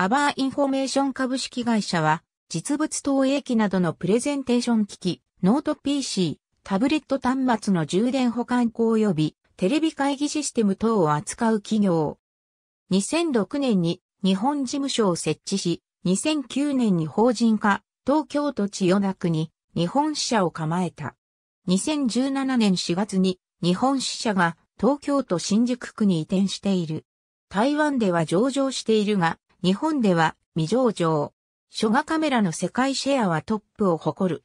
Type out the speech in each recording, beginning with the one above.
アバーインフォメーション株式会社は、実物投影機などのプレゼンテーション機器、ノート PC、タブレット端末の充電保管庫及びテレビ会議システム等を扱う企業。2006年に日本事務所を設置し、2009年に法人化、東京都千代田区に日本支社を構えた。2017年4月に日本支社が東京都新宿区に移転している。台湾では上場しているが、日本では未上場。書画カメラの世界シェアはトップを誇る。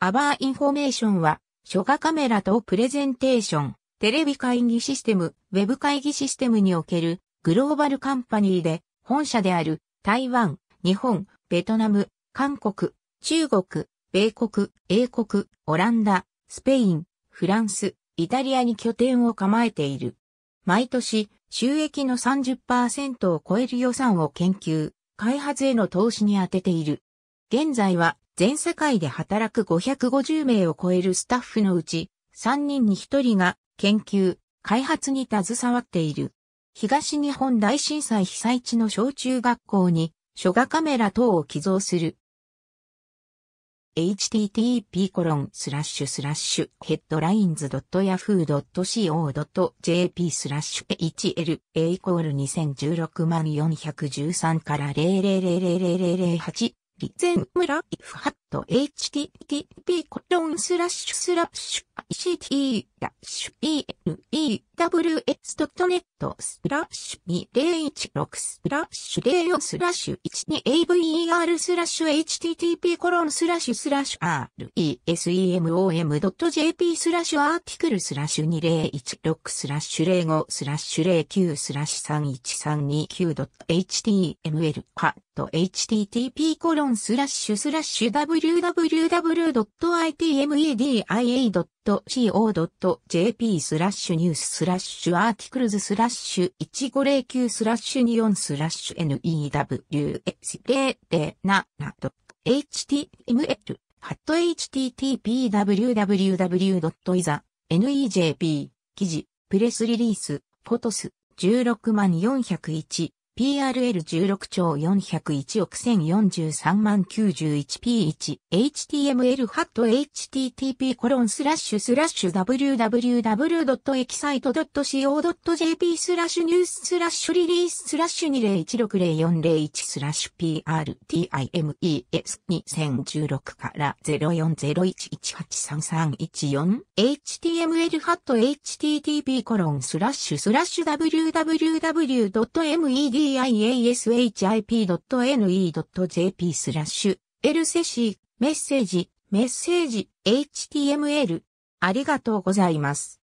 アバーインフォメーションは、書画カメラとプレゼンテーション、テレビ会議システム、ウェブ会議システムにおけるグローバルカンパニーで、本社である台湾、日本、ベトナム、韓国、中国、米国、英国、オランダ、スペイン、フランス、イタリアに拠点を構えている。毎年、収益の30%を超える予算を研究、開発への投資に充てている。現在は全世界で働く550名を超えるスタッフのうち3人に1人が研究、開発に携わっている。東日本大震災被災地の小中学校に、書画カメラ等を寄贈する http://headlines.yahoo.co.jp スラッシュ HLA イコール2016万413から0000008リゼンムライフハット http コロンスラッシュスラッシュ ict-elews.net トスラッシュ2016スラッシュ04スラッシュ 12AVER スラッシュ http コロンスラッシュスラッシュ resemom.jp スラッシュアーティクルスラッシュ2016スラッシュ05スラッシュ09スラッシュ 31329.html ハット http コロンスラッシュスラッシュ www.itmedia.co.jp スラッシュニューススラッシュアーティクルズスラッシュッシュ1509スラッシュ24スラッシュ news007.html ハット http www.isa.nejp 記事プレスリリースフォトス16401 PRL16 兆401億1043万 91P1、HTML ハット HTTP コロンスラッシュスラッシュ www.excite.co.jp スラッシュニューススラッシュリリーススラッシュ2 0 1 6 0 4 0 1スラッシュ PRTIMES2016 から0401183314 HTML ハット HTTP コロンスラッシュスラッシュ www.med ciaship.ne.jp スラッシュ、エルセシー、メッセージ、メッセージ、html。ありがとうございます。